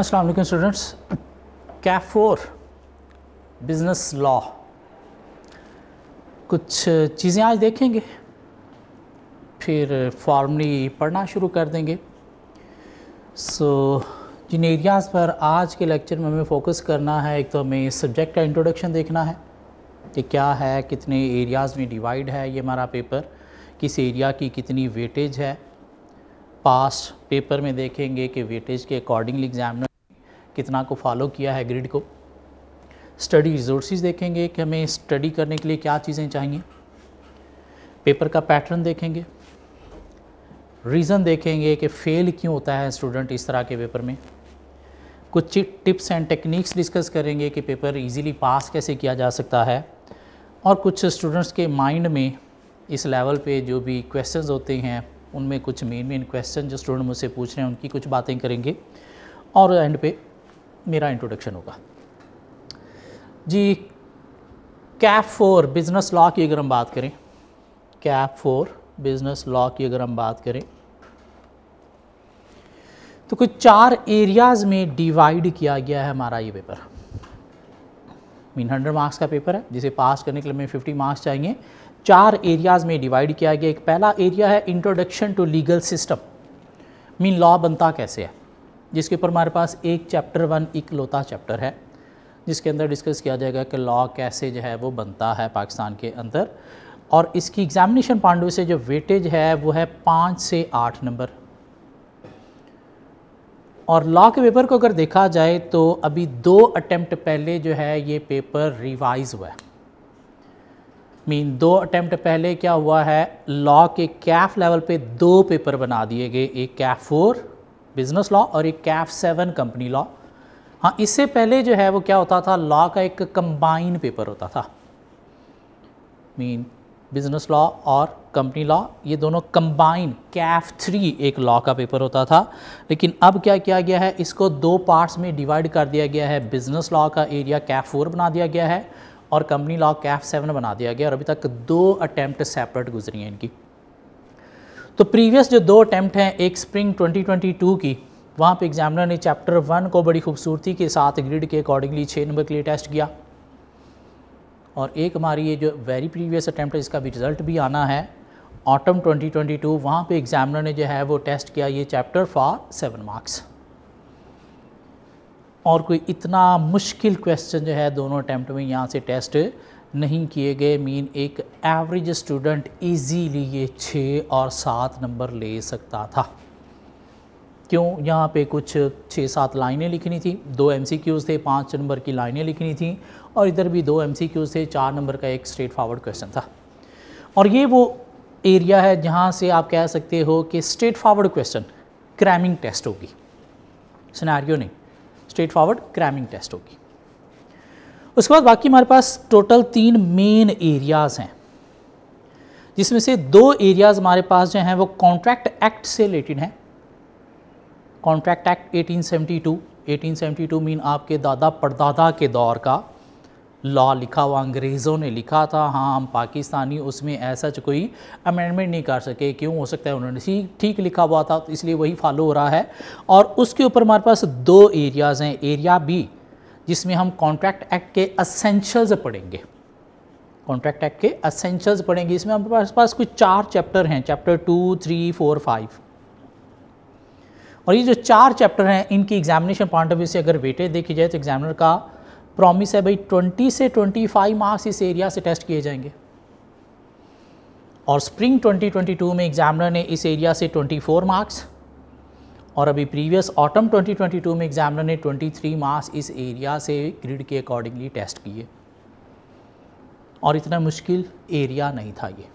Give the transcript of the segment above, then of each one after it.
अस्सलाम वालेकुम स्टूडेंट्स कैफोर फोर बिज़नेस लॉ कुछ चीज़ें आज देखेंगे फिर फॉर्मली पढ़ना शुरू कर देंगे सो so, जिन एरियाज़ पर आज के लेक्चर में हमें फोकस करना है एक तो हमें सब्जेक्ट का इंट्रोडक्शन देखना है कि क्या है कितने एरियाज़ में डिवाइड है ये हमारा पेपर किस एरिया की कितनी वेटेज है पास पेपर में देखेंगे कि वेटेज के अकॉर्डिंगली एग्जामिनर कितना को फॉलो किया है ग्रिड को स्टडी रिजोर्स देखेंगे कि हमें स्टडी करने के लिए क्या चीज़ें चाहिए पेपर का पैटर्न देखेंगे रीज़न देखेंगे कि फ़ेल क्यों होता है स्टूडेंट इस तरह के पेपर में कुछ टिप्स एंड टेक्निक्स डिस्कस करेंगे कि पेपर इजीली पास कैसे किया जा सकता है और कुछ स्टूडेंट्स के माइंड में इस लेवल पे जो भी क्वेश्चंस होते हैं उनमें कुछ मेन मेन क्वेश्चन जो स्टूडेंट मुझसे पूछ रहे हैं उनकी कुछ बातें करेंगे और एंड पे मेरा इंट्रोडक्शन होगा जी कैप फोर बिज़नेस लॉ की अगर हम बात करें कैप फोर बिज़नेस लॉ की अगर हम बात करें तो कुछ चार एरियाज़ में डिवाइड किया गया है हमारा ये पेपर मीन हंड्रेड मार्क्स का पेपर है जिसे पास करने के लिए हमें फिफ्टी मार्क्स चाहिए चार एरियाज़ में डिवाइड किया गया एक पहला एरिया है introduction to legal system mean law बनता कैसे है जिसके ऊपर हमारे पास एक चैप्टर वन इकलौता चैप्टर है जिसके अंदर डिस्कस किया जाएगा कि लॉ कैसे जो है वो बनता है पाकिस्तान के अंदर और इसकी एग्जामिनेशन पांडव से जो वेटेज है वो है पाँच से आठ नंबर और लॉ के पेपर को अगर देखा जाए तो अभी दो अटैम्प्ट पहले जो है ये पेपर रिवाइज़ हुआ है मीन दो अटैम्प्ट पहले क्या हुआ है लॉ के कैफ लेवल पे दो पेपर बना दिए गए एक कैफ फोर बिजनेस लॉ और एक कैफ सेवन कंपनी लॉ हाँ इससे पहले जो है वो क्या होता था लॉ का एक कंबाइन पेपर होता था मीन बिजनेस लॉ और कंपनी लॉ ये दोनों कंबाइन कैफ थ्री एक लॉ का पेपर होता था लेकिन अब क्या किया गया है इसको दो पार्ट्स में डिवाइड कर दिया गया है बिजनेस लॉ का एरिया कैफ फोर बना दिया गया है और कंपनी लॉ कैफ सेवन बना दिया गया और अभी तक दो अटैम्प्ट सेपरेट गुजरी हैं इनकी तो प्रीवियस जो दो अटैम्प्ट हैं एक स्प्रिंग 2022 की वहाँ पे एग्जामिनर ने चैप्टर वन को बड़ी खूबसूरती के साथ ग्रिड के अकॉर्डिंगली छः नंबर के लिए टेस्ट किया और एक हमारी ये जो वेरी प्रीवियस अटैम्प्ट है इसका भी रिज़ल्ट भी आना है ऑटम 2022 वहाँ पर एग्जामिनर ने जो है वो टेस्ट किया ये चैप्टर फॉर सेवन मार्क्स और कोई इतना मुश्किल क्वेश्चन जो है दोनों अटैम्प्ट में यहाँ से टेस्ट नहीं किए गए मीन एक एवरेज स्टूडेंट इजीली ये छः और सात नंबर ले सकता था क्यों यहाँ पे कुछ छः सात लाइनें लिखनी थी दो एम थे पाँच नंबर की लाइनें लिखनी थी और इधर भी दो एम थे चार नंबर का एक स्ट्रेट फॉरवर्ड क्वेश्चन था और ये वो एरिया है जहाँ से आप कह सकते हो कि straightforward question cramming test होगी सिनेरियो नहीं स्ट्रेट फॉरवर्ड क्रैमिंग टेस्ट होगी उसके बाद बाकी हमारे पास टोटल तीन मेन एरियाज़ हैं जिसमें से दो एरियाज़ हमारे पास जो हैं वो कॉन्ट्रैक्ट एक्ट से रिलेटेड हैं कॉन्ट्रैक्ट एक्ट 1872 1872 मीन आपके दादा परदादा के दौर का लॉ लिखा हुआ अंग्रेज़ों ने लिखा था हाँ हम पाकिस्तानी उसमें ऐसा कोई अमेंडमेंट नहीं कर सके क्यों हो सकता है उन्होंने ठीक लिखा हुआ था तो इसलिए वही फॉलो हो रहा है और उसके ऊपर हमारे पास दो एरियाज़ हैं एरिया बी जिसमें हम कॉन्ट्रैक्ट एक्ट के असेंशल्स पढ़ेंगे कॉन्ट्रैक्ट एक्ट के असेंशल्स पढ़ेंगे इसमें हमारे पास कुछ चार चैप्टर हैं chapter two three four five और ये जो चार चैप्टर हैं इनकी एग्जामिनेशन पॉइंट ऑफ व्यू से अगर वेटेज देखी जाए तो एग्जामिनर का प्रॉमिस है भाई 20 से 25 मार्क्स इस एरिया से टेस्ट किए जाएंगे और स्प्रिंग 2022 में एग्जामिनर ने इस एरिया से 24 मार्क्स और अभी प्रीवियस ऑटम 2022 में एग्जामिनर ने 23 मार्क्स इस एरिया से ग्रिड के अकॉर्डिंगली टेस्ट किए और इतना मुश्किल एरिया नहीं था ये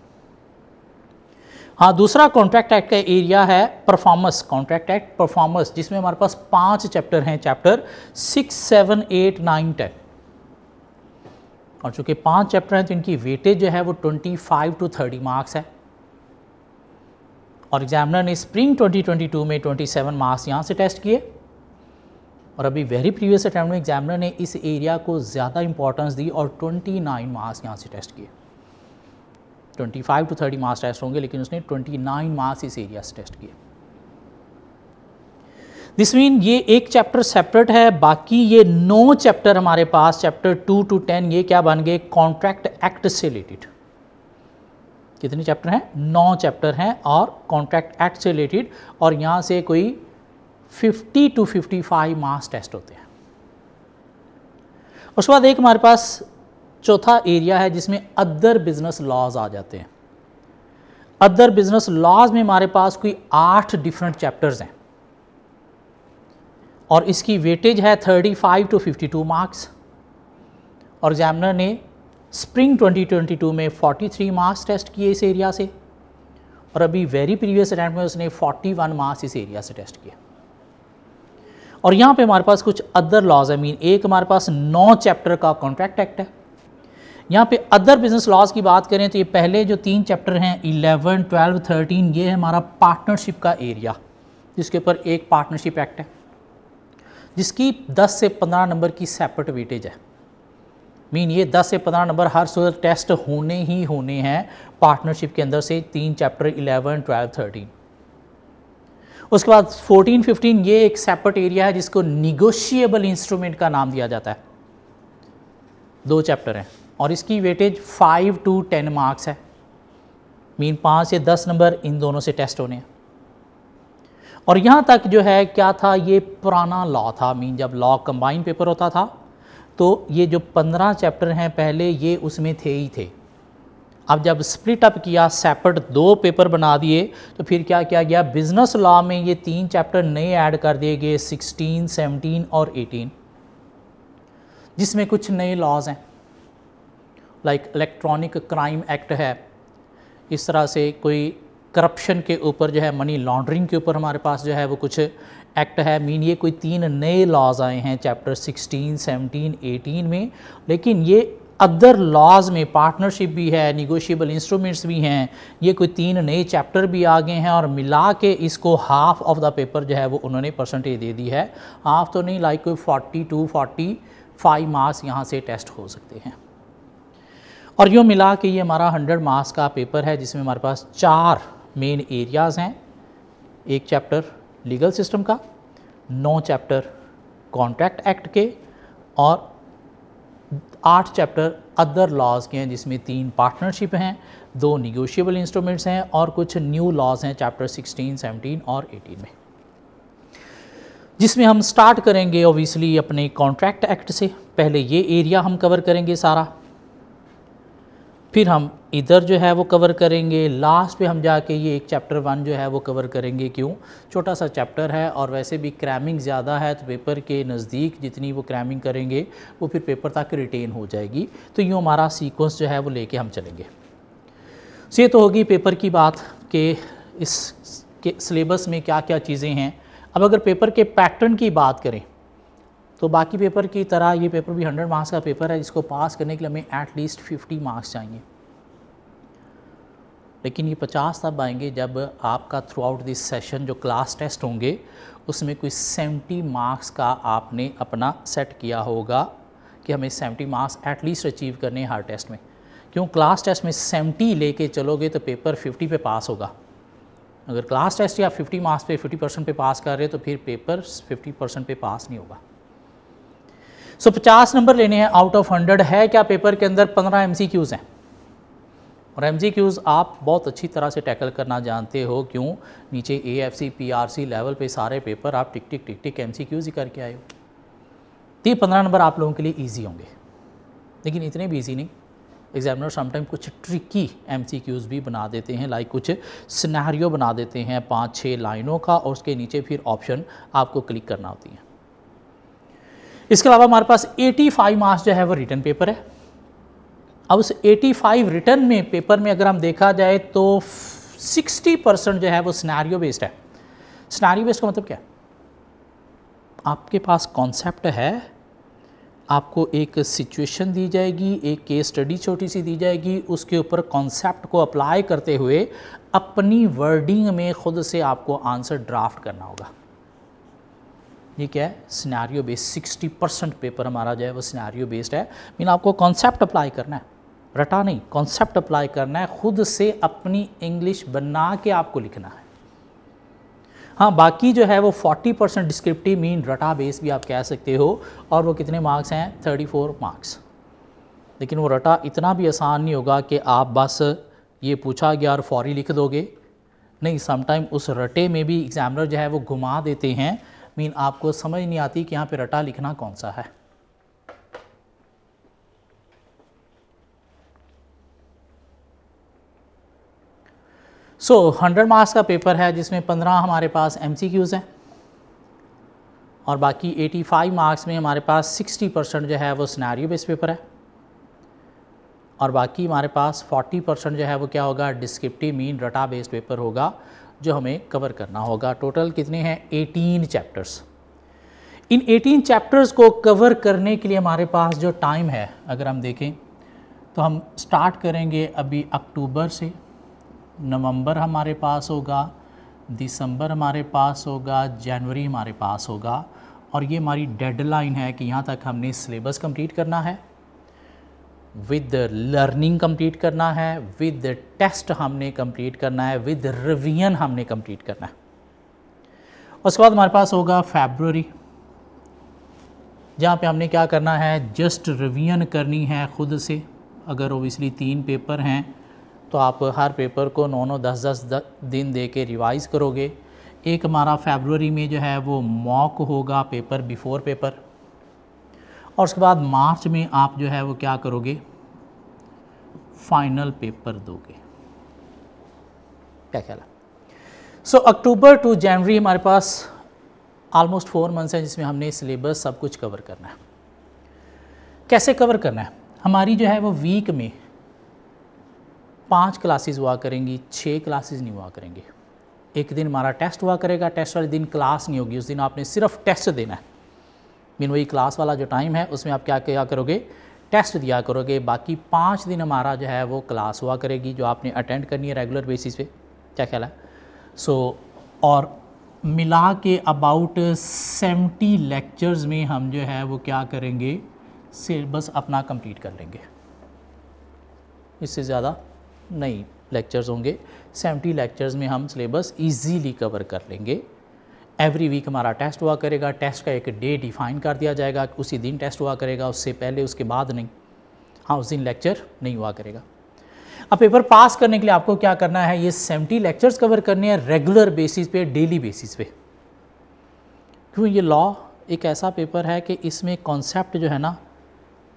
हाँ दूसरा कॉन्ट्रैक्ट एक्ट का एरिया है परफॉर्मेंस कॉन्ट्रैक्ट एक्ट परफॉर्मेंस जिसमें हमारे पास पांच चैप्टर हैं chapter six seven eight nine ten और चूँकि पांच चैप्टर हैं तो इनकी वेटेज जो है वो twenty five to thirty marks है और एग्जामिनर ने स्प्रिंग 2022 में 27 मार्क्स यहाँ से टेस्ट किए और अभी वेरी प्रीवियस अटैम्प्ट में एग्जामिनर ने इस एरिया को ज़्यादा इंपॉर्टेंस दी और 29 मार्क्स यहाँ से टेस्ट किए 25 टू 30 मार्क्स टेस्ट होंगे लेकिन उसने 29 मार्क्स इस एरिया से टेस्ट किए दिस मीन ये एक चैप्टर सेपरेट है बाकी ये नौ चैप्टर हमारे पास चैप्टर टू टू टेन ये क्या बन गए कॉन्ट्रैक्ट एक्ट से रिलेटेड कितने चैप्टर हैं नौ चैप्टर हैं और कॉन्ट्रैक्ट एक्ट से रिलेटेड और यहाँ से कोई 50 टू 55 मार्क्स टेस्ट होते हैं उसके बाद एक हमारे पास चौथा एरिया है जिसमें अदर बिज़नेस लॉज आ जाते हैं अदर बिज़नेस लॉज में हमारे पास कोई आठ डिफरेंट चैप्टर्स हैं और इसकी वेटेज है 35 टू 52 मार्क्स और एग्जामिनर ने स्प्रिंग 2022 में 43 मार्क्स टेस्ट किए इस एरिया से और अभी वेरी प्रीवियस अटैम्प में उसने 41 मार्क्स इस एरिया से टेस्ट किए और यहाँ पे हमारे पास कुछ अदर लॉज है मीन एक हमारे पास नौ चैप्टर का कॉन्ट्रैक्ट एक्ट है यहाँ पे अदर बिजनेस लॉस की बात करें तो ये पहले जो तीन चैप्टर हैं इलेवन ट्वेल्व थर्टीन ये है हमारा पार्टनरशिप का एरिया जिसके ऊपर एक पार्टनरशिप एक्ट है जिसकी दस से पंद्रह नंबर की सेपरेट वेटेज है मीन ये दस से पंद्रह नंबर हर सूरत टेस्ट होने ही होने हैं पार्टनरशिप के अंदर से तीन चैप्टर इलेवन ट्वेल्व थर्टीन उसके बाद 14, 15 ये एक सेपरेट एरिया है जिसको निगोशिएबल इंस्ट्रूमेंट का नाम दिया जाता है दो चैप्टर हैं और इसकी weightage five to ten marks है मीन पाँच से दस नंबर इन दोनों से टेस्ट होने हैं और यहाँ तक जो है क्या था ये पुराना लॉ था मीन जब लॉ कंबाइन पेपर होता था तो ये जो पंद्रह चैप्टर हैं पहले ये उसमें थे ही थे अब जब स्प्लिट अप किया सेपरेट दो पेपर बना दिए तो फिर क्या किया गया बिज़नेस लॉ में ये तीन चैप्टर नए ऐड कर दिए गए सिक्सटीन सेवनटीन और एटीन जिसमें कुछ नए लॉज हैं लाइक इलेक्ट्रॉनिक क्राइम एक्ट है इस तरह से कोई करप्शन के ऊपर जो है मनी लॉन्ड्रिंग के ऊपर हमारे पास जो है वो कुछ एक्ट है मीन ये कोई तीन नए लॉज आए हैं चैप्टर 16, 17, 18 में लेकिन ये अदर लॉज में पार्टनरशिप भी है निगोशियबल इंस्ट्रूमेंट्स भी हैं ये कोई तीन नए चैप्टर भी आ गए हैं और मिला के इसको हाफ ऑफ द पेपर जो है वो उन्होंने परसेंटेज दे दी है हाफ तो नहीं लाइक कोई forty to forty five marks यहाँ से टेस्ट हो सकते हैं और यूँ मिला कि ये हमारा हंड्रेड मार्क्स का पेपर है जिसमें हमारे पास चार मेन एरियाज़ हैं एक चैप्टर लीगल सिस्टम का नौ चैप्टर कॉन्ट्रैक्ट एक्ट के और आठ चैप्टर अदर लॉज के हैं जिसमें तीन पार्टनरशिप हैं दो निगोशियबल इंस्ट्रूमेंट्स हैं और कुछ न्यू लॉज हैं चैप्टर 16, 17 और 18 में जिसमें हम स्टार्ट करेंगे ओबियसली अपने कॉन्ट्रैक्ट एक्ट से पहले ये एरिया हम कवर करेंगे सारा फिर हम इधर जो है वो कवर करेंगे लास्ट पे हम जाके ये एक चैप्टर वन जो है वो कवर करेंगे क्यों छोटा सा चैप्टर है और वैसे भी क्रैमिंग ज़्यादा है तो पेपर के नज़दीक जितनी वो क्रैमिंग करेंगे वो फिर पेपर तक रिटेन हो जाएगी तो यूँ हमारा सीक्वेंस जो है वो लेके हम चलेंगे सो ये तो होगी पेपर की बात के इस के सिलेबस में क्या क्या चीज़ें हैं अब अगर पेपर के पैटर्न की बात करें तो बाकी पेपर की तरह ये पेपर भी 100 मार्क्स का पेपर है इसको पास करने के लिए हमें एट लीस्ट 50 मार्क्स चाहिए लेकिन ये 50 तब आएंगे जब आपका थ्रू आउट दिस सेशन जो क्लास टेस्ट होंगे उसमें कोई 70 मार्क्स का आपने अपना सेट किया होगा कि हमें 70 मार्क्स एट लीस्ट अचीव करने हर टेस्ट में क्यों क्लास टेस्ट में ले लेके चलोगे तो पेपर फिफ्टी पे पास होगा अगर क्लास टेस्ट या 50 मार्क्स पे 50 परसेंट पे पास कर रहे हो तो फिर पेपर 50 परसेंट पे पास नहीं होगा सो पचास नंबर लेने हैं आउट ऑफ हंड्रेड है क्या पेपर के अंदर पंद्रह एम हैं और एम आप बहुत अच्छी तरह से टैकल करना जानते हो क्यों नीचे A F C P R C level पे सारे पेपर आप टिक टिक टिक टिक एम ही करके आए हो तो ये पंद्रह नंबर आप लोगों के लिए ईजी होंगे लेकिन इतने भी ईजी नहीं एग्जामिनर समटाइम कुछ ट्रिकी एम भी बना देते हैं लाइक कुछ स्नहरियो बना देते हैं पाँच छः लाइनों का और उसके नीचे फिर ऑप्शन आपको क्लिक करना होती है इसके अलावा हमारे पास 85 मार्क्स जो है वो रिटर्न पेपर है अब उस 85 रिटर्न में पेपर में अगर हम देखा जाए तो 60 परसेंट जो है वो स्नैरियो बेस्ड है स्नैरियो बेस्ड का मतलब क्या आपके पास कॉन्सेप्ट है आपको एक सिचुएशन दी जाएगी एक केस स्टडी छोटी सी दी जाएगी उसके ऊपर कॉन्सेप्ट को अप्लाई करते हुए अपनी वर्डिंग में ख़ुद से आपको आंसर ड्राफ्ट करना होगा ये क्या है scenario based sixty percent paper हमारा जो है वो सिनारियो बेस्ड है मीन आपको कॉन्सेप्ट अप्लाई करना है रटा नहीं कॉन्सेप्ट अप्लाई करना है खुद से अपनी इंग्लिश बना के आपको लिखना है हाँ बाकी जो है वो 40 परसेंट डिस्क्रिप्टिव मीन रटा बेस भी आप कह सकते हो और वो कितने मार्क्स हैं 34 मार्क्स लेकिन वो रटा इतना भी आसान नहीं होगा कि आप बस ये पूछा गया और फौरी लिख दोगे नहीं समटाइम उस रटे में भी एग्जामिनर जो है वो घुमा देते हैं मीन आपको समझ नहीं आती कि यहाँ पे रटा लिखना कौन सा है सो हंड्रेड मार्क्स का पेपर है जिसमें पंद्रह हमारे पास एम हैं और बाकी एटी फाइव मार्क्स में हमारे पास सिक्सटी परसेंट जो है वो सिनारियो बेस पेपर है और बाकी हमारे पास फोर्टी परसेंट जो है वो क्या होगा डिस्क्रिप्टिव मीन रटा बेस्ड पेपर होगा जो हमें कवर करना होगा टोटल कितने हैं 18 चैप्टर्स इन 18 चैप्टर्स को कवर करने के लिए हमारे पास जो टाइम है अगर हम देखें तो हम स्टार्ट करेंगे अभी अक्टूबर से नवंबर हमारे पास होगा दिसंबर हमारे पास होगा जनवरी हमारे पास होगा और ये हमारी डेडलाइन है कि यहाँ तक हमने सिलेबस कंप्लीट करना है विद लर्निंग कंप्लीट करना है विद टेस्ट हमने कंप्लीट करना है विद रिवीजन हमने कंप्लीट करना है उसके बाद हमारे पास होगा फेबररी जहाँ पे हमने क्या करना है जस्ट रिवीजन करनी है ख़ुद से अगर ओबियसली तीन पेपर हैं तो आप हर पेपर को नौ नौ दस दस दिन दे के रिवाइज़ करोगे एक हमारा फेबररी में जो है वो मॉक होगा पेपर बिफोर पेपर और उसके बाद मार्च में आप जो है वो क्या करोगे फाइनल पेपर दोगे क्या ख्याल सो अक्टूबर टू जनवरी हमारे पास ऑलमोस्ट फोर मंथ्स हैं जिसमें हमने सिलेबस सब कुछ कवर करना है कैसे कवर करना है हमारी जो है वो वीक में पांच क्लासेस हुआ करेंगी छः क्लासेस नहीं हुआ करेंगे एक दिन हमारा टेस्ट हुआ करेगा टेस्ट वाले दिन क्लास नहीं होगी उस दिन आपने सिर्फ टेस्ट देना है मीन वही क्लास वाला जो टाइम है उसमें आप क्या क्या करोगे टेस्ट दिया करोगे बाकी पाँच दिन हमारा जो है वो क्लास हुआ करेगी जो आपने अटेंड करनी है रेगुलर बेसिस पे क्या ख्याल है सो so, और मिला के अबाउट सेवेंटी लेक्चर्स में हम जो है वो क्या करेंगे सिलेबस अपना कंप्लीट कर लेंगे इससे ज़्यादा नहीं लेक्चर्स होंगे सेवेंटी लेक्चर्स में हम सिलेबस ईजीली कवर कर लेंगे एवरी वीक हमारा टेस्ट हुआ करेगा टेस्ट का एक डे डिफाइन कर दिया जाएगा उसी दिन टेस्ट हुआ करेगा उससे पहले उसके बाद नहीं हाँ उस दिन लेक्चर नहीं हुआ करेगा अब पेपर पास करने के लिए आपको क्या करना है ये सेवेंटी लेक्चर्स कवर करने हैं रेगुलर बेसिस पे डेली बेसिस पे क्यों ये लॉ एक ऐसा पेपर है कि इसमें कॉन्सेप्ट जो है ना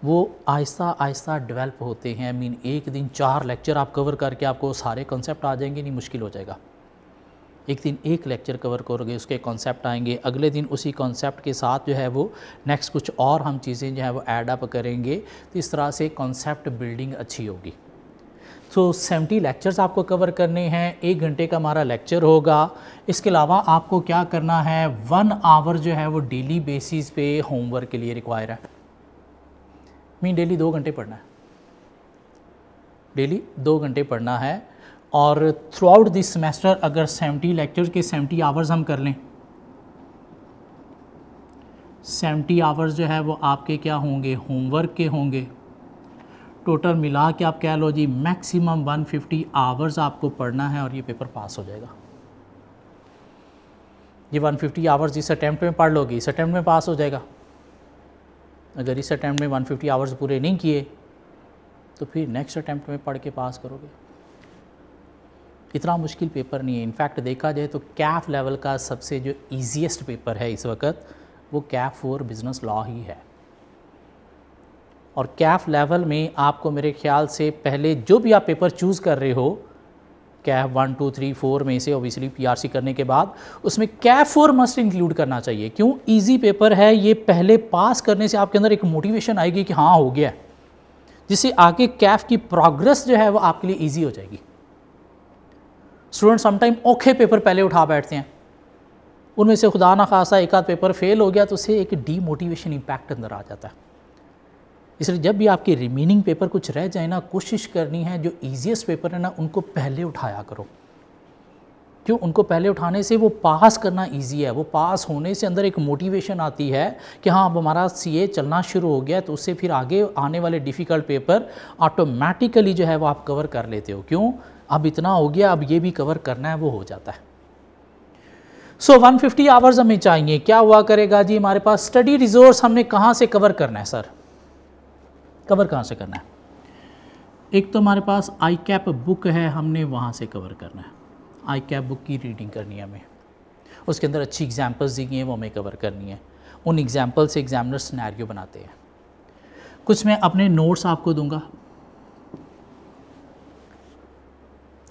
वो आहिस्ता आहिस्ता डेवलप होते हैं आई I मीन mean, एक दिन चार लेक्चर आप कवर करके आपको सारे कॉन्सेप्ट आ जाएंगे नहीं मुश्किल हो जाएगा एक दिन एक लेक्चर कवर करोगे उसके कॉन्सेप्ट आएंगे अगले दिन उसी कॉन्सेप्ट के साथ जो है वो नेक्स्ट कुछ और हम चीज़ें जो है वो एडअप अप करेंगे तो इस तरह से कॉन्सेप्ट बिल्डिंग अच्छी होगी सो सेवेंटी लेक्चर्स आपको कवर करने हैं एक घंटे का हमारा लेक्चर होगा इसके अलावा आपको क्या करना है वन आवर जो है वो डेली बेसिस पे होमवर्क के लिए रिक्वायर है मीन डेली दो घंटे पढ़ना है डेली दो घंटे पढ़ना है और थ्रू आउट दिस सेमेस्टर अगर 70 लेक्चर के 70 आवर्स हम कर लें 70 आवर्स जो है वो आपके क्या होंगे होमवर्क के होंगे टोटल मिला के आप कह लो जी मैक्सिमम 150 आवर्स आपको पढ़ना है और ये पेपर पास हो जाएगा ये 150 आवर्स इस अटैम्प्ट में पढ़ लोगे इस अटैम्प्ट में पास हो जाएगा अगर इस अटैम्प्ट में 150 आवर्स पूरे नहीं किए तो फिर नेक्स्ट अटैम्प्ट में पढ़ के पास करोगे इतना मुश्किल पेपर नहीं है इनफैक्ट देखा जाए तो कैफ लेवल का सबसे जो ईजीएस्ट पेपर है इस वक्त वो कैफ फोर बिजनेस लॉ ही है और कैफ लेवल में आपको मेरे ख्याल से पहले जो भी आप पेपर चूज़ कर रहे हो CAF one two three four में से ओबियसली पीआरसी करने के बाद उसमें कैफ फोर मस्ट इंक्लूड करना चाहिए क्यों इजी पेपर है ये पहले पास करने से आपके अंदर एक मोटिवेशन आएगी कि हाँ हो गया जिससे आगे कैफ की प्रोग्रेस जो है वो आपके लिए ईजी हो जाएगी स्टूडेंट समटाइम औखे पेपर पहले उठा बैठते हैं उनमें से खुदा ना खासा एक आध पेपर फेल हो गया तो उससे एक डीमोटिवेशन इम्पैक्ट अंदर आ जाता है इसलिए जब भी आपके रिमेनिंग पेपर कुछ रह जाए ना कोशिश करनी है जो ईजिएस्ट पेपर है ना उनको पहले उठाया करो क्यों उनको पहले उठाने से वो पास करना इजी है वो पास होने से अंदर एक मोटिवेशन आती है कि हाँ अब हमारा ए चलना शुरू हो गया तो उससे फिर आगे आने वाले डिफ़िकल्ट पेपर ऑटोमेटिकली जो है वो आप कवर कर लेते हो क्यों अब इतना हो गया अब ये भी कवर करना है वो हो जाता है सो so, 150 आवर्स हमें चाहिए क्या हुआ करेगा जी हमारे पास स्टडी रिजोर्स हमने कहाँ से कवर करना है सर कवर कहाँ से करना है एक तो हमारे पास आई कैप बुक है हमने वहाँ से कवर करना है आई कैप बुक की रीडिंग करनी है हमें उसके अंदर अच्छी एग्जाम्पल्स दी गई हैं वो हमें कवर करनी है उन एग्जाम्पल से एग्जामिनर स्नैरियो बनाते हैं कुछ मैं अपने नोट्स आपको दूंगा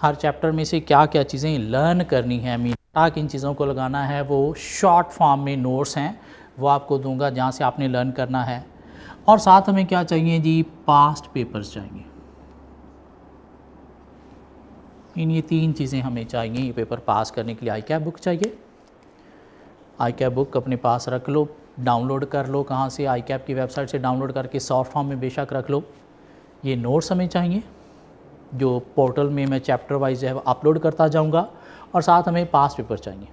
हर चैप्टर में से क्या क्या चीज़ें लर्न करनी है मीन ताकि इन चीज़ों को लगाना है वो शॉर्ट फॉर्म में नोट्स हैं वो आपको दूंगा जहाँ से आपने लर्न करना है और साथ हमें क्या चाहिए जी पास्ट पेपर्स चाहिए इन ये तीन चीज़ें हमें चाहिए ये पेपर पास करने के लिए आई कैब बुक चाहिए आई कैब बुक अपने पास रख लो डाउनलोड कर लो कहाँ से आई कैब की वेबसाइट से डाउनलोड करके सॉफ्ट फॉर्म में बेशक रख लो ये नोट्स हमें चाहिए जो पोर्टल में मैं चैप्टर वाइज है अपलोड करता जाऊँगा और साथ हमें पास पेपर चाहिए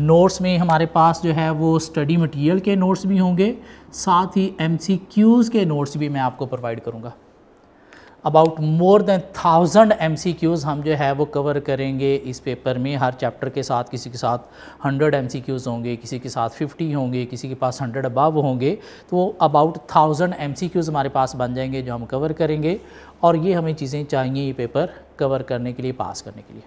नोट्स में हमारे पास जो है वो स्टडी मटेरियल के नोट्स भी होंगे साथ ही एमसीक्यूज़ के नोट्स भी मैं आपको प्रोवाइड करूँगा about more than thousand M C Qs हम जो है वो कवर करेंगे इस पेपर में हर चैप्टर के साथ किसी के साथ हंड्रेड एम सी क्यूज़ होंगे किसी के साथ फिफ्टी होंगे किसी के पास हंड्रेड अबव होंगे तो about thousand M C Qs हमारे पास बन जाएंगे जो हम कवर करेंगे और ये हमें चीज़ें चाहिए ये पेपर कवर करने के लिए पास करने के लिए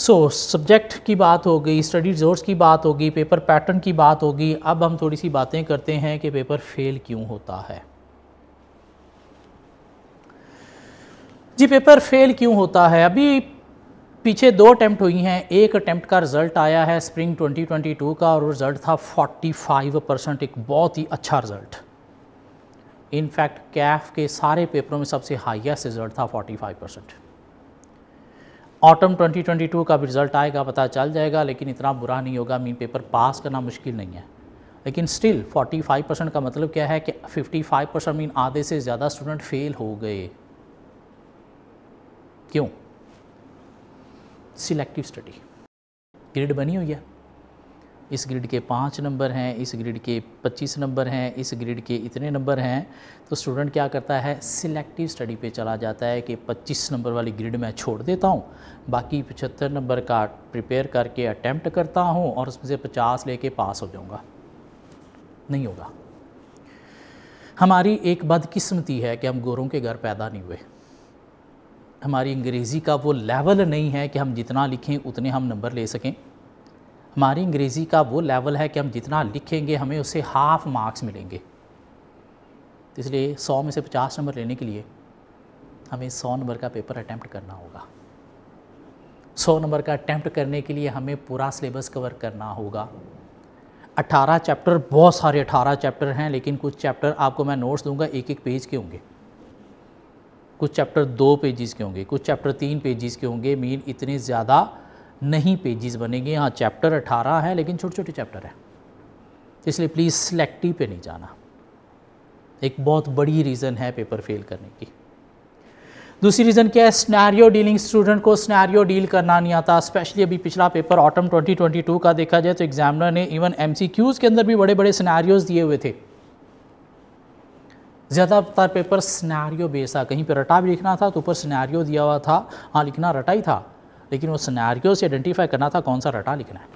सो so, सब्जेक्ट की बात हो गई स्टडी रिजोर्स की बात होगी पेपर पैटर्न की बात होगी अब हम थोड़ी सी बातें करते हैं कि पेपर फेल क्यों होता है जी पेपर फेल क्यों होता है अभी पीछे दो अटैम्प्ट हुई हैं एक अटैम्प्ट का रिज़ल्ट आया है स्प्रिंग 2022 का और रिज़ल्ट था 45 परसेंट एक बहुत ही अच्छा रिज़ल्ट इनफैक्ट कैफ के सारे पेपरों में सबसे हाईएस्ट रिजल्ट था 45 परसेंट ऑटम 2022 का भी रिज़ल्ट आएगा पता चल जाएगा लेकिन इतना बुरा नहीं होगा मीन पेपर पास करना मुश्किल नहीं है लेकिन स्टिल 45 परसेंट का मतलब क्या है कि 55 परसेंट मीन आधे से ज़्यादा स्टूडेंट फेल हो गए क्यों सिलेक्टिव स्टडी ग्रेड बनी हुई है इस ग्रिड के पाँच नंबर हैं इस ग्रिड के पच्चीस नंबर हैं इस ग्रिड के इतने नंबर हैं तो स्टूडेंट क्या करता है सिलेक्टिव स्टडी पे चला जाता है कि पच्चीस नंबर वाली ग्रिड मैं छोड़ देता हूँ बाकी पचहत्तर नंबर का प्रिपेयर करके अटैम्प्ट करता हूँ और उसमें से पचास ले पास हो जाऊँगा नहीं होगा हमारी एक बदकिस्मती है कि हम गोरों के घर पैदा नहीं हुए हमारी अंग्रेज़ी का वो लेवल नहीं है कि हम जितना लिखें उतने हम नंबर ले सकें हमारी अंग्रेज़ी का वो लेवल है कि हम जितना लिखेंगे हमें उससे हाफ मार्क्स मिलेंगे इसलिए सौ में से पचास नंबर लेने के लिए हमें सौ नंबर का पेपर अटैम्प्ट करना होगा सौ नंबर का अटैम्प्ट करने के लिए हमें पूरा सिलेबस कवर करना होगा अट्ठारह चैप्टर बहुत सारे अट्ठारह चैप्टर हैं लेकिन कुछ चैप्टर आपको मैं नोट्स दूंगा एक एक पेज के होंगे कुछ चैप्टर दो पेजेस के होंगे कुछ चैप्टर तीन पेजेस के होंगे मीन इतने ज़्यादा नहीं पेजेस बनेंगे यहाँ चैप्टर अठारह है लेकिन छोटे छोटे चैप्टर हैं इसलिए प्लीज़ सिलेक्टिव पे नहीं जाना एक बहुत बड़ी रीज़न है पेपर फेल करने की दूसरी रीज़न क्या है स्नैरियो डीलिंग स्टूडेंट को स्नैरियो डील करना नहीं आता स्पेशली अभी पिछला पेपर ऑटम 2022 का देखा जाए तो एग्जामिनर ने इवन एम के अंदर भी बड़े बड़े स्नैरियोज दिए हुए थे ज़्यादातर पेपर स्नैरियो बेस था कहीं पर रटा भी लिखना था तो ऊपर स्नैरियो दिया हुआ था हाँ लिखना रटा ही था लेकिन वो सिनेरियो से आइडेंटिफाई करना था कौन सा रटा लिखना है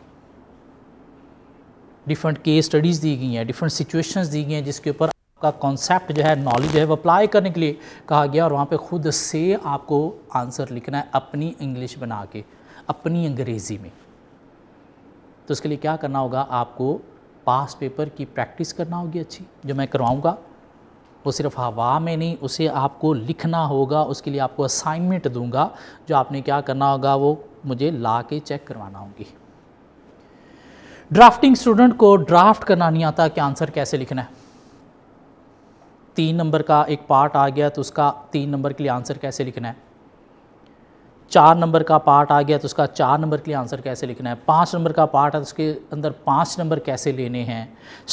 डिफरेंट केस स्टडीज़ दी गई हैं डिफरेंट सिचुएशंस दी गई हैं जिसके ऊपर आपका कॉन्सेप्ट जो है नॉलेज है वो अप्लाई करने के लिए कहा गया और वहाँ पे खुद से आपको आंसर लिखना है अपनी इंग्लिश बना के अपनी अंग्रेज़ी में तो उसके लिए क्या करना होगा आपको पास पेपर की प्रैक्टिस करना होगी अच्छी जो मैं करवाऊँगा वो सिर्फ हवा में नहीं उसे आपको लिखना होगा उसके लिए आपको असाइनमेंट दूंगा जो आपने क्या करना होगा वो मुझे ला के चेक करवाना होगी ड्राफ्टिंग स्टूडेंट को ड्राफ्ट करना नहीं आता कि आंसर कैसे लिखना है तीन नंबर का एक पार्ट आ गया तो उसका तीन नंबर के लिए आंसर कैसे लिखना है चार नंबर का पार्ट आ गया तो उसका चार नंबर के लिए आंसर कैसे लिखना है पाँच नंबर का पार्ट है तो उसके अंदर पाँच नंबर कैसे लेने हैं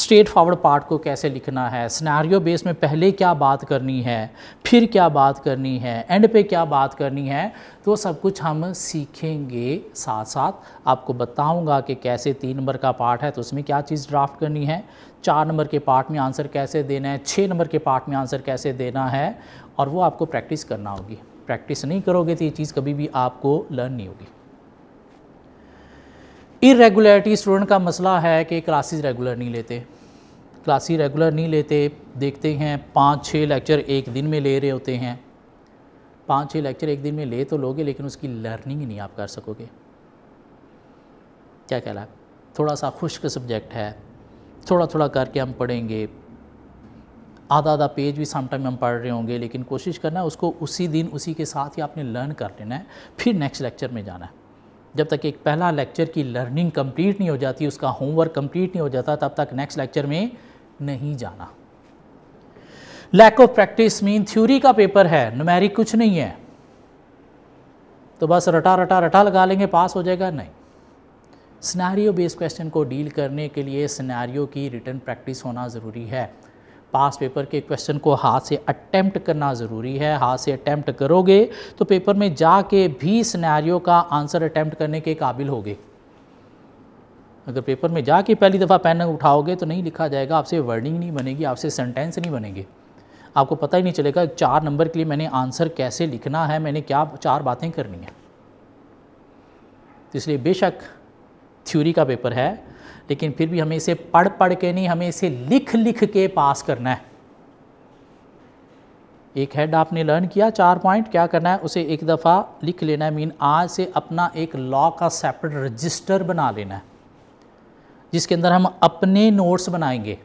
स्ट्रेट फॉरवर्ड पार्ट को कैसे लिखना है स्नैरियो बेस में पहले क्या बात करनी है फिर क्या बात करनी है एंड पे क्या बात करनी है तो सब कुछ हम सीखेंगे साथ साथ आपको बताऊँगा कि कैसे तीन नंबर का पार्ट है तो उसमें क्या चीज़ ड्राफ्ट करनी है चार नंबर के पार्ट में आंसर कैसे देना है छः नंबर के पार्ट में आंसर कैसे देना है और वो आपको प्रैक्टिस करना होगी प्रैक्टिस नहीं करोगे तो ये चीज़ कभी भी आपको लर्न नहीं होगी इरेगुलरिटी स्टूडेंट का मसला है कि क्लासेस रेगुलर नहीं लेते क्लासेस रेगुलर नहीं लेते देखते हैं पाँच छः लेक्चर एक दिन में ले रहे होते हैं पाँच छः लेक्चर एक दिन में ले तो लोगे लेकिन उसकी लर्निंग ही नहीं आप कर सकोगे क्या कहला थोड़ा सा खुश्क सब्जेक्ट है थोड़ा थोड़ा करके हम पढ़ेंगे आधा आधा पेज भी समटाइम हम पढ़ रहे होंगे लेकिन कोशिश करना है उसको उसी दिन उसी के साथ ही आपने लर्न कर लेना है फिर नेक्स्ट लेक्चर में जाना है जब तक एक पहला लेक्चर की लर्निंग कंप्लीट नहीं हो जाती उसका होमवर्क कंप्लीट नहीं हो जाता तब तक नेक्स्ट लेक्चर में नहीं जाना lack of practice mean theory का पेपर है नुमेरिक कुछ नहीं है तो बस रटा रटा रटा लगा लेंगे पास हो जाएगा नहीं सिनेरियो बेस्ड क्वेश्चन को डील करने के लिए सिनेरियो की रिटर्न प्रैक्टिस होना ज़रूरी है पास पेपर के क्वेश्चन को हाथ से अटैम्प्ट करना ज़रूरी है हाथ से अटैम्प्ट करोगे तो पेपर में जाके भी सिनेरियो का आंसर अटैम्प्ट करने के काबिल होगे अगर पेपर में जाके पहली दफ़ा पेन उठाओगे तो नहीं लिखा जाएगा आपसे वर्डिंग नहीं बनेगी आपसे सेंटेंस नहीं बनेंगे आपको पता ही नहीं चलेगा चार नंबर के लिए मैंने आंसर कैसे लिखना है मैंने क्या चार बातें करनी है इसलिए बेशक थ्योरी का पेपर है लेकिन फिर भी हमें इसे पढ़ पढ़ के नहीं हमें इसे लिख लिख के पास करना है एक हेड आपने लर्न किया चार पॉइंट क्या करना है उसे एक दफ़ा लिख लेना है मीन आज से अपना एक लॉ का सेपरेट रजिस्टर बना लेना है जिसके अंदर हम अपने नोट्स बनाएंगे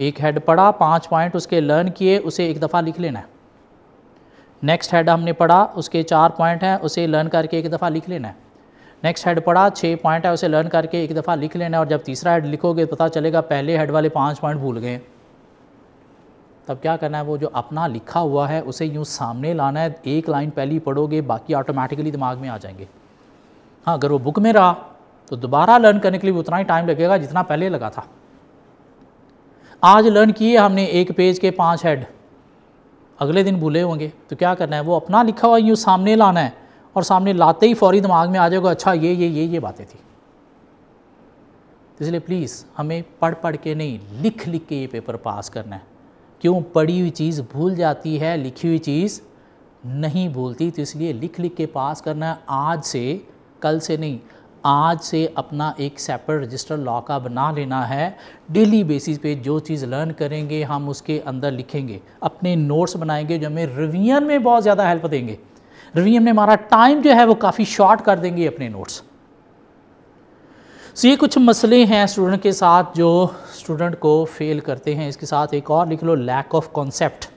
एक हेड पढ़ा पांच पॉइंट उसके लर्न किए उसे एक दफ़ा लिख लेना है नेक्स्ट हेड हमने पढ़ा उसके चार पॉइंट हैं उसे लर्न करके एक दफ़ा लिख लेना है नेक्स्ट हेड पढ़ा छः पॉइंट है उसे लर्न करके एक दफ़ा लिख लेना और जब तीसरा हेड लिखोगे तो पता चलेगा पहले हेड वाले पाँच पॉइंट भूल गए तब क्या करना है वो जो अपना लिखा हुआ है उसे यूँ सामने लाना है एक लाइन पहली पढ़ोगे बाकी ऑटोमेटिकली दिमाग में आ जाएंगे हाँ अगर वो बुक में रहा तो दोबारा लर्न करने के लिए उतना ही टाइम लगेगा जितना पहले लगा था आज लर्न किए हमने एक पेज के पाँच हेड अगले दिन भूले होंगे तो क्या करना है वो अपना लिखा हुआ यूँ सामने लाना है और सामने लाते ही फौरी दिमाग में आ जाएगा अच्छा ये ये ये ये बातें थी तो इसलिए प्लीज़ हमें पढ़ पढ़ के नहीं लिख लिख के ये पेपर पास करना है क्यों पढ़ी हुई चीज़ भूल जाती है लिखी हुई चीज़ नहीं भूलती तो इसलिए लिख लिख के पास करना है आज से कल से नहीं आज से अपना एक सेपरेट रजिस्टर लॉ का बना लेना है डेली बेसिस पे जो चीज़ लर्न करेंगे हम उसके अंदर लिखेंगे अपने नोट्स बनाएंगे जो हमें रिवीजन में बहुत ज़्यादा हेल्प देंगे रवि हमने हमारा टाइम जो है वो काफ़ी शॉर्ट कर देंगे अपने नोट्स सो ये कुछ मसले हैं स्टूडेंट के साथ जो स्टूडेंट को फेल करते हैं इसके साथ एक और लिख लो लैक ऑफ कॉन्सेप्ट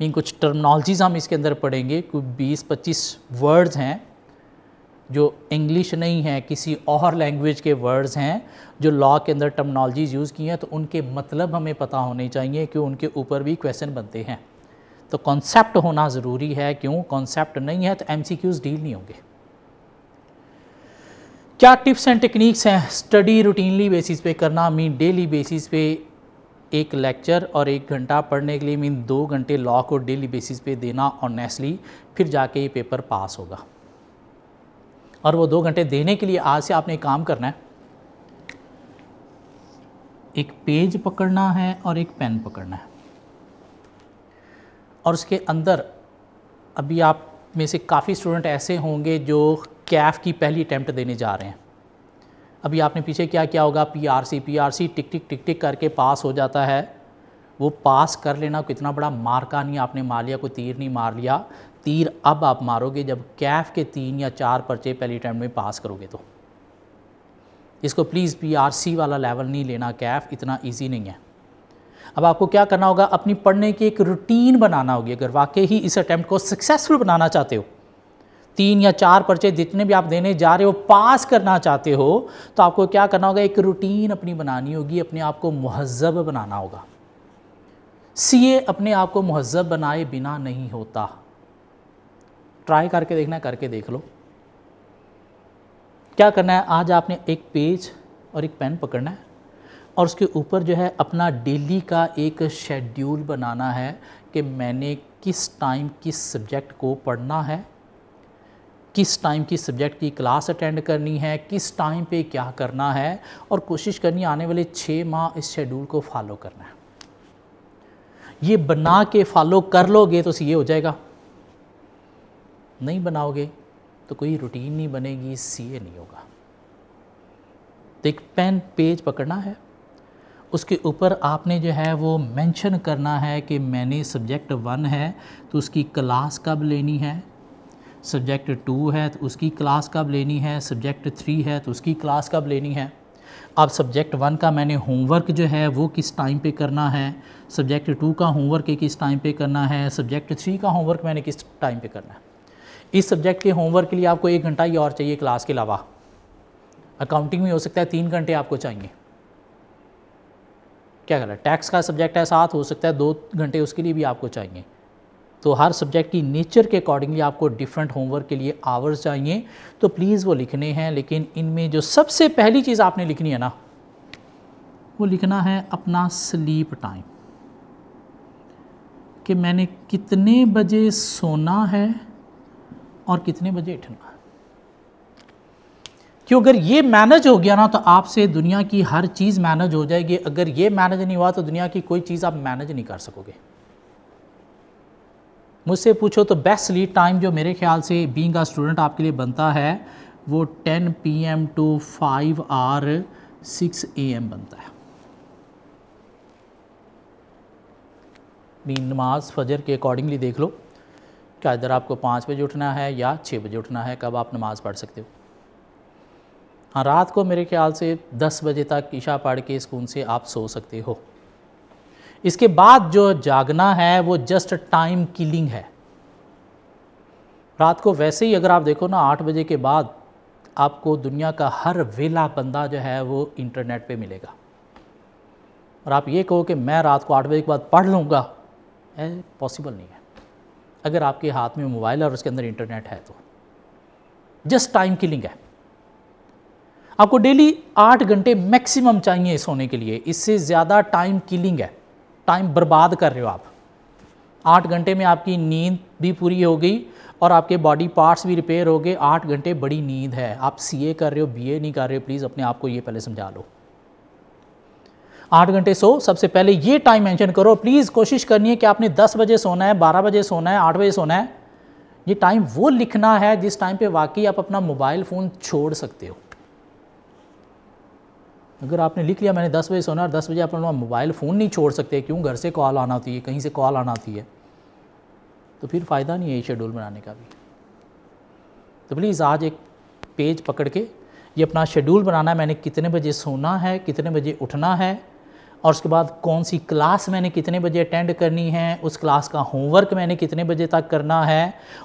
मीन कुछ टर्मनोलॉजीज़ हम इसके अंदर पढ़ेंगे कुछ बीस पच्चीस वर्ड्स हैं जो इंग्लिश नहीं है किसी और लैंग्वेज के वर्ड्स हैं जो लॉ के अंदर टर्मनोलॉजीज़ यूज़ की हैं तो उनके मतलब हमें पता होने चाहिए कि उनके ऊपर भी क्वेश्चन बनते हैं तो कॉन्सेप्ट होना ज़रूरी है क्यों कॉन्सेप्ट नहीं है तो एम डील नहीं होंगे क्या टिप्स एंड टेक्निक्स हैं स्टडी रूटीनली बेसिस पे करना मीन डेली बेसिस पे एक लेक्चर और एक घंटा पढ़ने के लिए मीन दो घंटे लॉ को डेली बेसिस पे देना ऑनेस्टली फिर जाके ये पेपर पास होगा और वो दो घंटे देने के लिए आज से आपने काम करना है एक पेज पकड़ना है और एक पेन पकड़ना है और उसके अंदर अभी आप में से काफ़ी स्टूडेंट ऐसे होंगे जो कैफ की पहली अटैम्प्ट देने जा रहे हैं अभी आपने पीछे क्या क्या होगा पीआरसी पीआरसी टिक टिक टिक टिक करके पास हो जाता है वो पास कर लेना कितना बड़ा मार का नहीं आपने मार लिया कोई तीर नहीं मार लिया तीर अब आप मारोगे जब कैफ के तीन या चार पर्चे पहली अटैम्प्ट में पास करोगे तो इसको प्लीज़ सी वाला लेवल नहीं लेना कैफ इतना ईजी नहीं है अब आपको क्या करना होगा अपनी पढ़ने की एक रूटीन बनाना होगी अगर वाकई ही इस अटैम्प्ट को सक्सेसफुल बनाना चाहते हो तीन या चार पर्चे जितने भी आप देने जा रहे हो पास करना चाहते हो तो आपको क्या करना होगा एक रूटीन अपनी बनानी होगी अपने आप को महजब बनाना होगा सीए अपने आप को महजब बनाए बिना नहीं होता ट्राई करके देखना करके देख लो क्या करना है आज आपने एक पेज और एक पेन पकड़ना है और उसके ऊपर जो है अपना डेली का एक शेड्यूल बनाना है कि मैंने किस टाइम किस सब्जेक्ट को पढ़ना है किस टाइम की सब्जेक्ट की क्लास अटेंड करनी है किस टाइम पे क्या करना है और कोशिश करनी आने वाले छः माह इस शेड्यूल को फॉलो करना है ये बना के फॉलो कर लोगे तो ये हो जाएगा नहीं बनाओगे तो कोई रूटीन नहीं बनेगी सी ए नहीं होगा तो एक पेन पेज पकड़ना है उसके ऊपर आपने जो है वो मेंशन करना है कि मैंने सब्जेक्ट वन है तो उसकी क्लास कब लेनी है सब्जेक्ट टू है तो उसकी क्लास कब लेनी है सब्जेक्ट थ्री है तो उसकी क्लास कब लेनी है अब सब्जेक्ट वन का मैंने होमवर्क जो है वो किस टाइम पे करना है सब्जेक्ट टू का होमवर्क किस टाइम पे करना है सब्जेक्ट थ्री का होमवर्क मैंने किस टाइम पे करना है इस सब्जेक्ट के होमवर्क के लिए आपको एक घंटा ही और चाहिए क्लास के अलावा अकाउंटिंग में हो सकता है तीन घंटे आपको चाहिए क्या रहा है टैक्स का सब्जेक्ट है साथ हो सकता है दो घंटे उसके लिए भी आपको चाहिए तो हर सब्जेक्ट की नेचर के अकॉर्डिंगली आपको डिफरेंट होमवर्क के लिए आवर्स चाहिए तो प्लीज़ वो लिखने हैं लेकिन इनमें जो सबसे पहली चीज़ आपने लिखनी है ना वो लिखना है अपना स्लीप टाइम कि मैंने कितने बजे सोना है और कितने बजे उठना है कि अगर ये मैनेज हो गया ना तो आपसे दुनिया की हर चीज़ मैनेज हो जाएगी अगर ये मैनेज नहीं हुआ तो दुनिया की कोई चीज़ आप मैनेज नहीं कर सकोगे मुझसे पूछो तो बेस्ट लीड टाइम जो मेरे ख्याल से बींग आ स्टूडेंट आपके लिए बनता है वो 10 एम टू 5 आर 6 एम बनता है नमाज फजर के अकॉर्डिंगली देख लो क्या इधर आपको पाँच बजे उठना है या छः बजे उठना है कब आप नमाज़ पढ़ सकते हो हाँ रात को मेरे ख्याल से 10 बजे तक ईशा पढ़ के सुकून से आप सो सकते हो इसके बाद जो जागना है वो जस्ट टाइम किलिंग है रात को वैसे ही अगर आप देखो ना आठ बजे के बाद आपको दुनिया का हर वेला बंदा जो है वो इंटरनेट पे मिलेगा और आप ये कहो कि मैं रात को आठ बजे के बाद पढ़ लूँगा पॉसिबल नहीं है अगर आपके हाथ में मोबाइल और उसके अंदर इंटरनेट है तो जस्ट टाइम किलिंग है आपको डेली आठ घंटे मैक्सिमम चाहिए सोने के लिए इससे ज़्यादा टाइम किलिंग है टाइम बर्बाद कर रहे हो आप आठ घंटे में आपकी नींद भी पूरी हो गई और आपके बॉडी पार्ट्स भी रिपेयर हो गए आठ घंटे बड़ी नींद है आप सी कर रहे हो बी नहीं कर रहे हो प्लीज़ अपने आप को ये पहले समझा लो आठ घंटे सो सबसे पहले ये टाइम मेंशन करो प्लीज़ कोशिश करनी है कि आपने दस बजे सोना है बारह बजे सोना है आठ बजे सोना है ये टाइम वो लिखना है जिस टाइम पे वाकई आप अपना मोबाइल फ़ोन छोड़ सकते हो अगर आपने लिख लिया मैंने दस बजे सोना और दस बजे आप मोबाइल फ़ोन नहीं छोड़ सकते क्यों घर से कॉल आना होती है कहीं से कॉल आना होती है तो फिर फ़ायदा नहीं है शेड्यूल बनाने का भी तो प्लीज़ आज एक पेज पकड़ के ये अपना शेड्यूल बनाना है मैंने कितने बजे सोना है कितने बजे उठना है और उसके बाद कौन सी क्लास मैंने कितने बजे अटेंड करनी है उस क्लास का होमवर्क मैंने कितने बजे तक करना है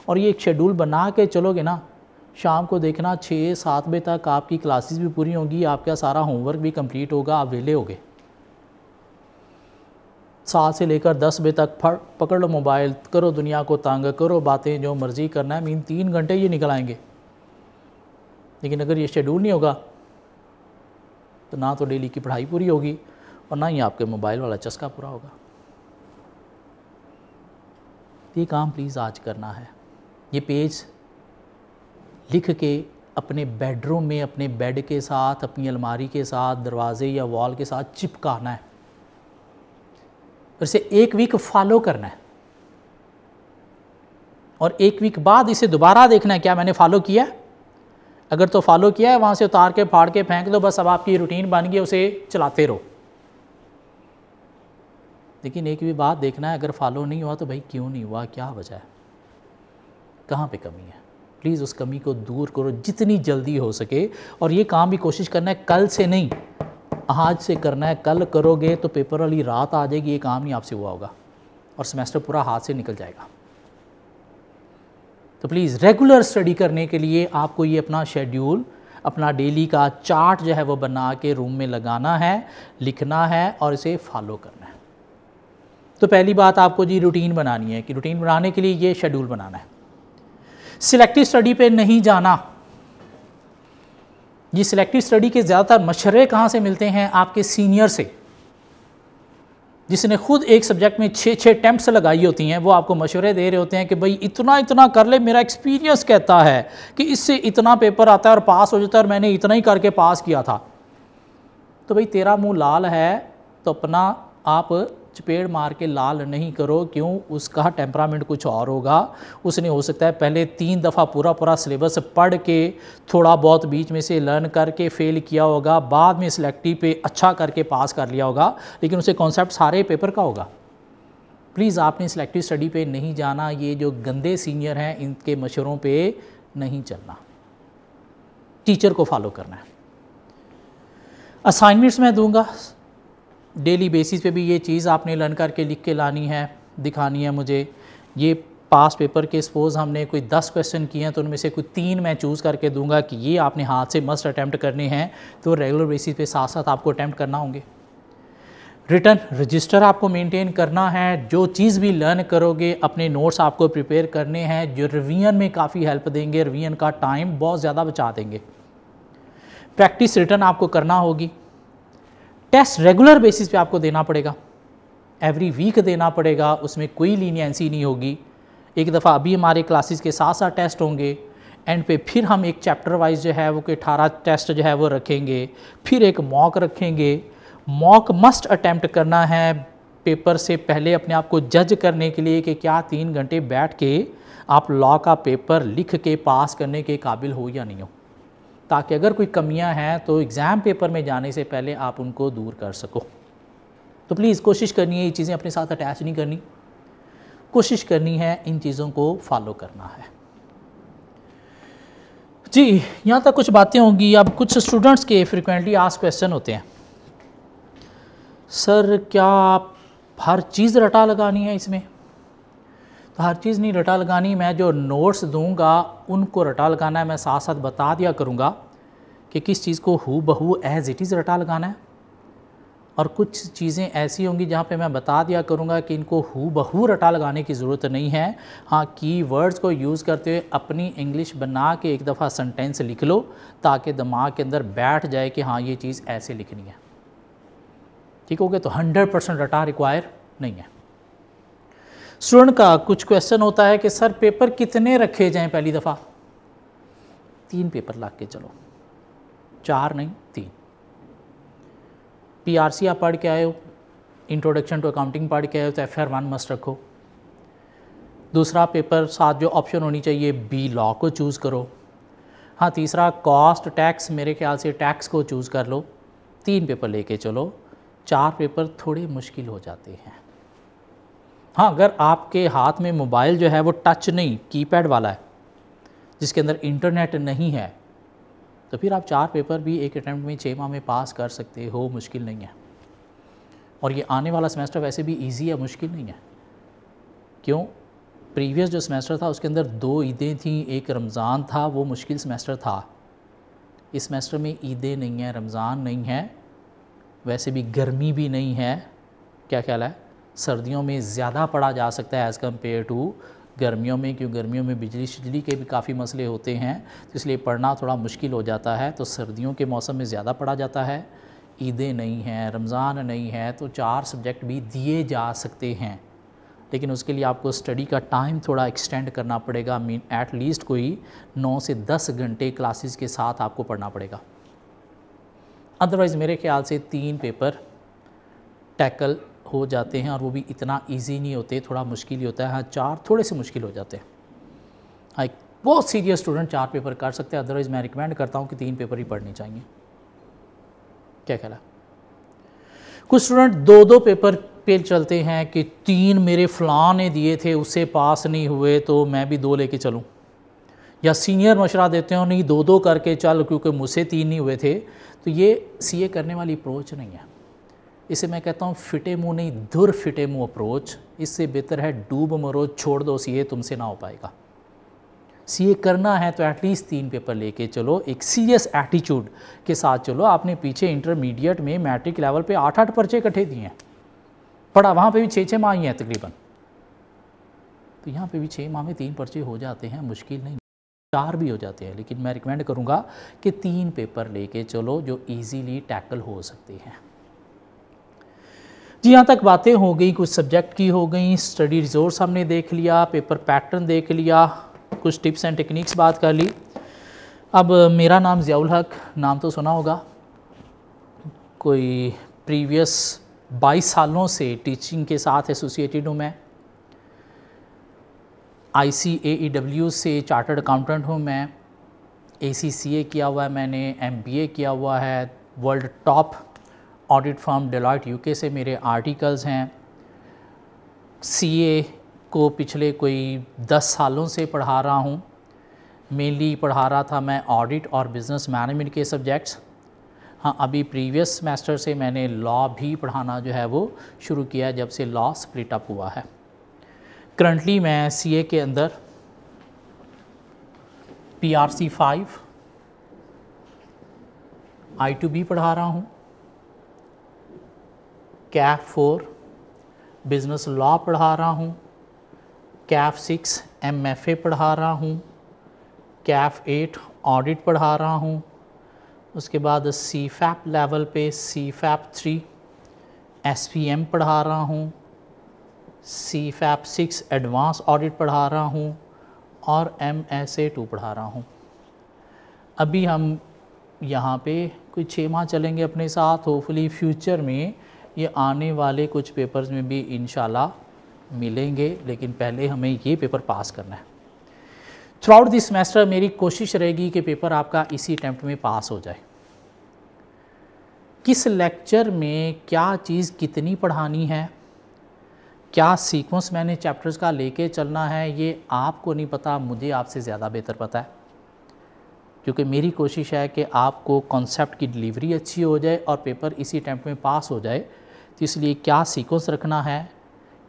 और ये एक शेड्यूल बना के चलोगे ना शाम को देखना छः सात बजे तक आपकी क्लासेस भी पूरी होंगी आपका सारा होमवर्क भी कंप्लीट होगा आप वेले होगे सात से लेकर दस बजे तक फड़ पकड़ लो मोबाइल करो दुनिया को तंग करो बातें जो मर्ज़ी करना है मीन तीन घंटे ये निकल आएंगे लेकिन अगर ये शेड्यूल नहीं होगा तो ना तो डेली की पढ़ाई पूरी होगी और ना ही आपके मोबाइल वाला चस्का पूरा होगा ये काम प्लीज़ आज करना है ये पेज लिख के अपने बेडरूम में अपने बेड के साथ अपनी अलमारी के साथ दरवाजे या वॉल के साथ चिपकाना है और इसे एक वीक फॉलो करना है और एक वीक बाद इसे दोबारा देखना है क्या मैंने फॉलो किया अगर तो फॉलो किया है वहाँ से उतार के फाड़ के फेंक दो बस अब आपकी रूटीन बन गई उसे चलाते रहो लेकिन एक भी बात देखना है अगर फॉलो नहीं हुआ तो भाई क्यों नहीं हुआ क्या वजह है कहाँ पे कमी है प्लीज़ उस कमी को दूर करो जितनी जल्दी हो सके और ये काम भी कोशिश करना है कल से नहीं आज से करना है कल करोगे तो पेपर वाली रात आ जाएगी ये काम ही आपसे हुआ होगा और सेमेस्टर पूरा हाथ से निकल जाएगा तो प्लीज़ रेगुलर स्टडी करने के लिए आपको ये अपना शेड्यूल अपना डेली का चार्ट जो है वो बना के रूम में लगाना है लिखना है और इसे फॉलो करना है तो पहली बात आपको जी रूटीन बनानी है कि रूटीन बनाने के लिए ये शेड्यूल बनाना है सिलेक्टिव स्टडी पे नहीं जाना ये सिलेक्टिव स्टडी के ज़्यादातर मशरे कहाँ से मिलते हैं आपके सीनियर से जिसने खुद एक सब्जेक्ट में छः छः अटैम्प्ट लगाई होती हैं वो आपको मशवरे दे रहे होते हैं कि भाई इतना इतना कर ले मेरा एक्सपीरियंस कहता है कि इससे इतना पेपर आता है और पास हो जाता है और मैंने इतना ही करके पास किया था तो भाई तेरा मुंह लाल है तो अपना आप चपेड़ मार के लाल नहीं करो क्यों उसका टेम्परामेंट कुछ और होगा उसने हो सकता है पहले तीन दफ़ा पूरा पूरा सिलेबस पढ़ के थोड़ा बहुत बीच में से लर्न करके फेल किया होगा बाद में सिलेक्टिव पे अच्छा करके पास कर लिया होगा लेकिन उसे कॉन्सेप्ट सारे पेपर का होगा प्लीज़ आपने सिलेक्टिव स्टडी पे नहीं जाना ये जो गंदे सीनियर हैं इनके मशरों पे नहीं चलना टीचर को फॉलो करना है असाइनमेंट्स मैं दूंगा डेली बेसिस पे भी ये चीज़ आपने लर्न करके लिख के लानी है दिखानी है मुझे ये पास पेपर के सपोज़ हमने कोई दस क्वेश्चन किए हैं तो उनमें से कोई तीन मैं चूज़ करके दूंगा कि ये आपने हाथ से मस्ट अटैम्प्ट करने हैं तो रेगुलर बेसिस पे साथ साथ आपको अटैम्प्ट करना होंगे रिटर्न रजिस्टर आपको मेंटेन करना है जो चीज़ भी लर्न करोगे अपने नोट्स आपको प्रिपेयर करने हैं जो रिवीजन में काफ़ी हेल्प देंगे रिवीजन का टाइम बहुत ज़्यादा बचा देंगे प्रैक्टिस रिटर्न आपको करना होगी टेस्ट रेगुलर बेसिस पे आपको देना पड़ेगा एवरी वीक देना पड़ेगा उसमें कोई लीनियंसी नहीं होगी एक दफ़ा अभी हमारे क्लासेस के साथ साथ टेस्ट होंगे एंड पे फिर हम एक चैप्टर वाइज जो है वो कोई अठारह टेस्ट जो है वो रखेंगे फिर एक मॉक रखेंगे मॉक मस्ट अटैम्प्ट करना है पेपर से पहले अपने आप को जज करने के लिए कि क्या तीन घंटे बैठ के आप लॉ का पेपर लिख के पास करने के काबिल हो या नहीं हो ताकि अगर कोई कमियां हैं तो एग्ज़ाम पेपर में जाने से पहले आप उनको दूर कर सको तो प्लीज़ कोशिश करनी है ये चीज़ें अपने साथ अटैच नहीं करनी कोशिश करनी है इन चीज़ों को फॉलो करना है जी यहाँ तक कुछ बातें होंगी अब कुछ स्टूडेंट्स के फ्रिक्वेंटली आज क्वेश्चन होते हैं सर क्या आप हर चीज़ रटा लगानी है इसमें हर चीज़ नहीं रटा लगानी मैं जो नोट्स दूंगा उनको रटा लगाना है मैं साथ साथ बता दिया करूँगा कि किस चीज़ को हु बहू एज़ इट इज़ रटा लगाना है और कुछ चीज़ें ऐसी होंगी जहाँ पे मैं बता दिया करूँगा कि इनको हु बहू रटा लगाने की ज़रूरत नहीं है हाँ की वर्ड्स को यूज़ करते हुए अपनी इंग्लिश बना के एक दफ़ा सेंटेंस लिख लो ताकि दिमाग के अंदर बैठ जाए कि हाँ ये चीज़ ऐसे लिखनी है ठीक हो गया तो हंड्रेड परसेंट रटा रिक्वायर नहीं है स्टूडेंट का कुछ क्वेश्चन होता है कि सर पेपर कितने रखे जाएं पहली दफ़ा तीन पेपर ला के चलो चार नहीं तीन पीआरसी आप पढ़ के आए हो इंट्रोडक्शन टू अकाउंटिंग पढ़ के आए हो तो एफ वन मस्ट रखो दूसरा पेपर साथ जो ऑप्शन होनी चाहिए बी लॉ को चूज़ करो हाँ तीसरा कॉस्ट टैक्स मेरे ख्याल से टैक्स को चूज़ कर लो तीन पेपर लेके चलो चार पेपर थोड़े मुश्किल हो जाते हैं हाँ अगर आपके हाथ में मोबाइल जो है वो टच नहीं कीपैड वाला है जिसके अंदर इंटरनेट नहीं है तो फिर आप चार पेपर भी एक अटैम्प्ट में छः माह में पास कर सकते हो मुश्किल नहीं है और ये आने वाला सेमेस्टर वैसे भी इजी या मुश्किल नहीं है क्यों प्रीवियस जो सेमेस्टर था उसके अंदर दो ईदें थीं एक रमज़ान था वो मुश्किल सेमेस्टर था इस सेमेस्टर में ईदें नहीं हैं रमज़ान नहीं है वैसे भी गर्मी भी नहीं है क्या ख्याल है सर्दियों में ज़्यादा पड़ा जा सकता है एज़ कम्पेयर टू गर्मियों में क्यों गर्मियों में बिजली शिजली के भी काफ़ी मसले होते हैं तो इसलिए पढ़ना थोड़ा मुश्किल हो जाता है तो सर्दियों के मौसम में ज़्यादा पढ़ा जाता है ईदें नहीं हैं रमज़ान नहीं है तो चार सब्जेक्ट भी दिए जा सकते हैं लेकिन उसके लिए आपको स्टडी का टाइम थोड़ा एक्सटेंड करना पड़ेगा मीन एट लीस्ट कोई नौ से दस घंटे क्लासेस के साथ आपको पढ़ना पड़ेगा अदरवाइज़ मेरे ख्याल से तीन पेपर टैकल हो जाते हैं और वो भी इतना ईजी नहीं होते थोड़ा मुश्किल ही होता है हाँ चार थोड़े से मुश्किल हो जाते हैं हाँ बहुत सीरियस स्टूडेंट चार पेपर कर सकते हैं अदरवाइज़ मैं रिकमेंड करता हूँ कि तीन पेपर ही पढ़ने चाहिए क्या कहला कुछ स्टूडेंट दो दो पेपर पे चलते हैं कि तीन मेरे फ़लाँ ने दिए थे उससे पास नहीं हुए तो मैं भी दो लेके चलूँ या सीनियर मशरा देते हो नहीं दो दो करके चल क्योंकि मुझसे तीन नहीं हुए थे तो ये सीए करने वाली अप्रोच नहीं है इसे मैं कहता हूँ फिटे मुँह नहीं धुर फिटे मुँह अप्रोच इससे बेहतर है डूब मरो छोड़ दो सीए तुमसे ना हो पाएगा सीए करना है तो एटलीस्ट तीन पेपर लेके चलो एक सीरियस एटीट्यूड के साथ चलो आपने पीछे इंटरमीडिएट में मैट्रिक लेवल पे आठ आठ पर्चे इकट्ठे दिए हैं पढ़ा वहाँ पे भी छः छः माह ही हैं तकरीबन तो यहाँ पे भी छः माह में तीन पर्चे हो जाते हैं मुश्किल नहीं चार भी हो जाते हैं लेकिन मैं रिकमेंड करूँगा कि तीन पेपर लेके चलो जो ईजीली टैकल हो सकते हैं जी यहाँ तक बातें हो गई कुछ सब्जेक्ट की हो गई स्टडी रिजोर्स हमने देख लिया पेपर पैटर्न देख लिया कुछ टिप्स एंड टेक्निक्स बात कर ली अब मेरा नाम ज़ियाउल हक नाम तो सुना होगा कोई प्रीवियस 22 सालों से टीचिंग के साथ एसोसिएटेड हूँ मैं आई सी ए ई से चार्टर्ड अकाउंटेंट हूँ मैं ए सी सी ए किया हुआ है मैंने एम बी ए किया हुआ है world top audit firm Deloitte UK से मेरे आर्टिकल्स हैं सीए को पिछले कोई दस सालों से पढ़ा रहा हूँ मेनली पढ़ा रहा था मैं ऑडिट और बिज़नेस मैनेजमेंट के सब्जेक्ट्स हाँ अभी प्रीवियस सेमेस्टर से मैंने लॉ भी पढ़ाना जो है वो शुरू किया है जब से लॉ स्प्लिट अप हुआ है करंटली मैं सीए के अंदर PRC five I two B पढ़ा रहा हूँ कैफ फोर बिज़नेस लॉ पढ़ा रहा हूँ CAF six M F A पढ़ा रहा हूँ कैफ एट ऑडिट पढ़ा रहा हूँ उसके बाद सी फैप लेवल पे C FAP three S P M पढ़ा रहा हूँ C FAP six advance audit पढ़ा रहा हूँ और एम एस ए टू पढ़ा रहा हूँ अभी हम यहाँ पे कोई छः माह चलेंगे अपने साथ होपफुली फ्यूचर में ये आने वाले कुछ पेपर्स में भी इन मिलेंगे लेकिन पहले हमें ये पेपर पास करना है थ्रू आउट दिस सेमेस्टर मेरी कोशिश रहेगी कि पेपर आपका इसी अटैम्प्ट में पास हो जाए किस लेक्चर में क्या चीज़ कितनी पढ़ानी है क्या सीक्वेंस मैंने चैप्टर्स का लेके चलना है ये आपको नहीं पता मुझे आपसे ज़्यादा बेहतर पता है क्योंकि मेरी कोशिश है कि आपको कॉन्सेप्ट की डिलीवरी अच्छी हो जाए और पेपर इसी अटैम्प्ट में पास हो जाए तो इसलिए क्या सीक्वेंस रखना है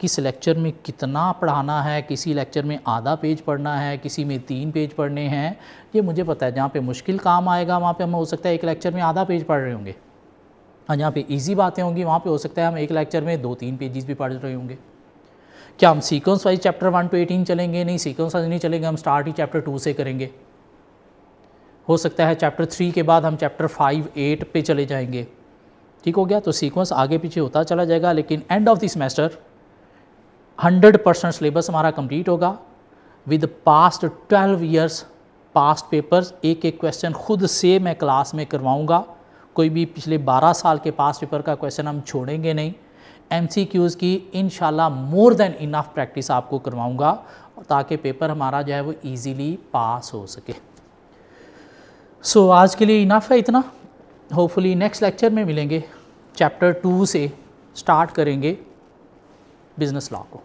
किस लेक्चर में कितना पढ़ाना है किसी लेक्चर में आधा पेज पढ़ना है किसी में तीन पेज पढ़ने हैं ये मुझे पता है जहाँ पे मुश्किल काम आएगा वहाँ पे हम हो सकता है एक लेक्चर में आधा पेज पढ़ रहे होंगे और जहाँ पे इजी बातें होंगी वहाँ पे हो सकता है हम एक लेक्चर में दो तीन पेजेस भी पढ़ रहे होंगे क्या हम sequence wise chapter one to eighteen चलेंगे नहीं सीक्वेंस वाइज नहीं चलेंगे हम स्टार्ट ही चैप्टर टू से करेंगे हो सकता है चैप्टर थ्री के बाद हम चैप्टर फाइव एट पे चले जाएंगे ठीक हो गया तो सीक्वेंस आगे पीछे होता चला जाएगा लेकिन end of the semester 100 percent syllabus हमारा कंप्लीट होगा with past 12 years past papers एक एक क्वेश्चन खुद से मैं क्लास में करवाऊंगा कोई भी पिछले 12 साल के पास पेपर का क्वेश्चन हम छोड़ेंगे नहीं एम की in more than enough practice आपको करवाऊँगा ताकि पेपर हमारा जो है वो ईजीली पास हो सके सो so, आज के लिए इनफ है इतना होपफुली नेक्स्ट लेक्चर में मिलेंगे चैप्टर टू से स्टार्ट करेंगे बिज़नेस लॉ को